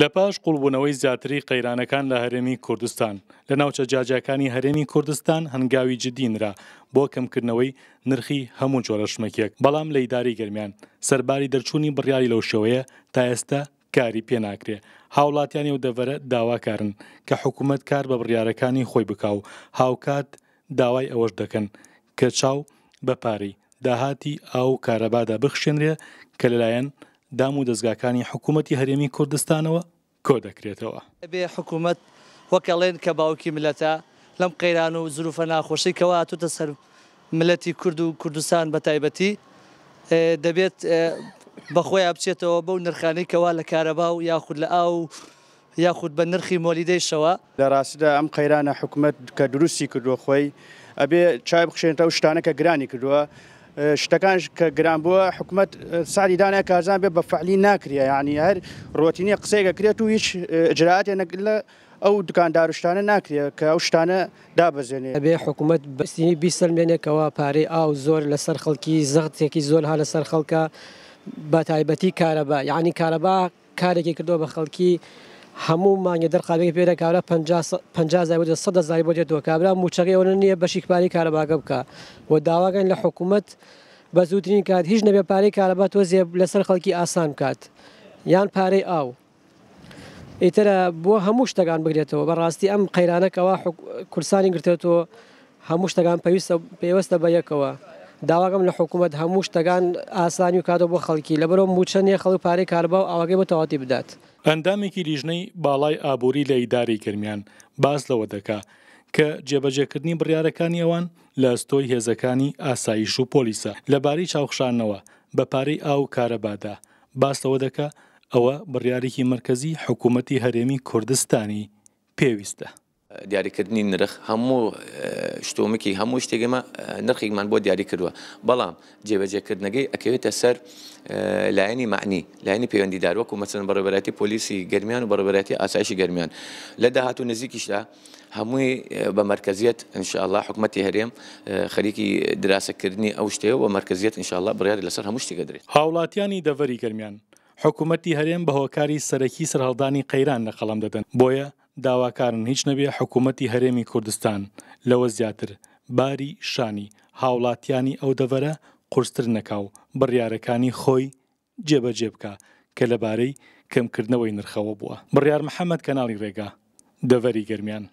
لە پاش قوڵبوونەوەی زیاتری قەیرانەکان لە هەرێمی کوردستان لە ناوچە جاجەکانی هەرێمی کوردستان هەنگاوی جدینرا بۆ کەمکردنەوەی نرخی هەموو جۆرە شمەکیەک بەڵام لە ئیداری گەرمیان سەرباری دەرچوونی بڕیاری لەو شێوەیە تا ئێستا کاری پێناکرێ هاوڵاتیانی و دەڤرە داواکارن کە حکوومەت کار بە بڕیارەکانی خۆی بکاو هاوکات داوای ئەوەش دەکەن کە چاو بەپاری داهاتی ئاو کارەبادا بخشێنرێ کە لەلایەن دام و دەستگاکانی حکوومەتتی هەرێمی کوردستانەوە کۆ دەکرێتەوە بێ حکوومەت وەکەڵێن کە باوکی ملەتە لەم قەیران و زروفە ناخۆشی کەوا توتە سەر ملەتی کورد و کوردستان بە تایبەتی دەبێت بەخۆی بچێتەوە بەو نرخانەی کەوا لە کارەبا و یاخود لە ئاو یاخود بە نرخی مۆلیدەیشەوە لە ڕاستدا ئەم قەیرانە حکوومەت کە دروستی کردووە خۆی ئەبێ چای بخشێنەوە شتانە کە گرانی کردووە شتەکان کە گران بووە حکوومەت ساری دانای کارزان بێ بە فعلی ناکرە یعنی هەر ڕۆتینی قسەیگە کرێت و هیچ جراات نەگر لە ئەو دکانداروشتانە ناکرێ کە ئەو شتانە دابزێنێ بێ حکوومەت بەستنی بیسەلمێنێکەوە پارەی ئاو زۆر لەسەر خەڵکی زەختێکی زۆر ها لەسەر خەڵکە بە تایبەتی کارەبا یعنی کارەبا کارێکی کردووە بە خەڵکی هەموو مانگە دەرقابێک پێدا کارە 50 زای سە زای بۆ دێتەوە کابرا موچەکەیەوە نییە بەشیکپانی کارەباگە بکە و داواگەن لە حکوومەت بە زووترین کات هیچ نەبێ پارەی کارەبات تۆ زیێ لەسەر خەڵکی ئاسان کات یان پارەی ئاو. ئیترە بۆ هەموو شتەکان بگرێتەوە بەڕاستی ئەم قەیرانەکەەوە کورسانی گرتێتەوە هەموو شتەکان پێویستە پێوەستە بە یەکەوە. داواگەم لە حکوومەت هەموو شتەکان ئاسانی و کاتەوە بۆ خەڵکی لە بەرەوە موچەنیە خەڵی پارەی کاربا و ئەوەگەی بە تەواتی بدات. ئەندامێکی لیژنەی باڵای ئابووری لە ئیداری گرمیان باز لەوە دەکا کە جێبەجێکردنی بڕیارەکانی ئەوان لە ئەستۆی هێزەکانی ئاسایش و پۆلیسە لەباری چاوخشانەوە بە پارەی ئاو کارەبادا باستەوە دەکا ئەوە بڕیارێکی مرکزی حکوومەتی هەرێمی کوردستانی پێویستە. دیاریکردنی نرخ هەموو شتۆمەکی هەموو شتێکمە نرخێکمان بۆ دیاری کردووە بەڵام جێبەجێکردنەکەی ئەکەوێتە سەر لایەنی معنی لایەنی پەیوەندیداروەک و مەچەند بەڕێبەتی پۆلیسی گەرمیان و بەڕێبەتی ئاسایشی گەرمیان لە داهاتوو نزیکیشدا هەمووی بە مرکزیت انشاءله حکوومەتتی هەرێم خەریکی دراسەکردنی ئەو شتەیە بە مرکزیت انشاءله بڕیاری لەسەر هەموو شتێکدرێت هاوڵاتیانی دەڤری گەرمیان حکوومەتتی هەرێم بە هۆکاری سەرەکی سەرهەڵدانی قەیران لە قەڵم دەدەن بۆیە داواکارن هیچ نەبێ حکوومەتتی هەرێمی کوردستان لەوە زیاتر باری شانی هاوڵاتیانی ئەو دەڤەرە قرستر نەکاو بڕیارەکانی خۆی جێبەجێ بکە کە لەبارەی کەمکردنەوەی نرخەوە بووە بڕیار محەممەد کەناڵی ڕێگا دەڤەری گرمیان.